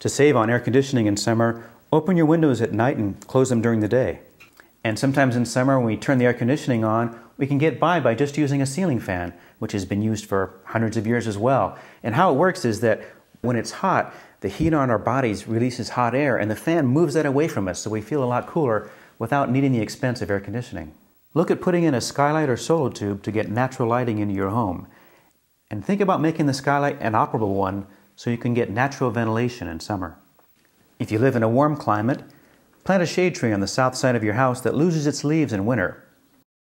To save on air conditioning in summer, open your windows at night and close them during the day. And sometimes in summer, when we turn the air conditioning on, we can get by by just using a ceiling fan, which has been used for hundreds of years as well. And how it works is that when it's hot, the heat on our bodies releases hot air, and the fan moves that away from us so we feel a lot cooler without needing the expense of air conditioning. Look at putting in a skylight or solar tube to get natural lighting into your home. And think about making the skylight an operable one so you can get natural ventilation in summer. If you live in a warm climate, plant a shade tree on the south side of your house that loses its leaves in winter.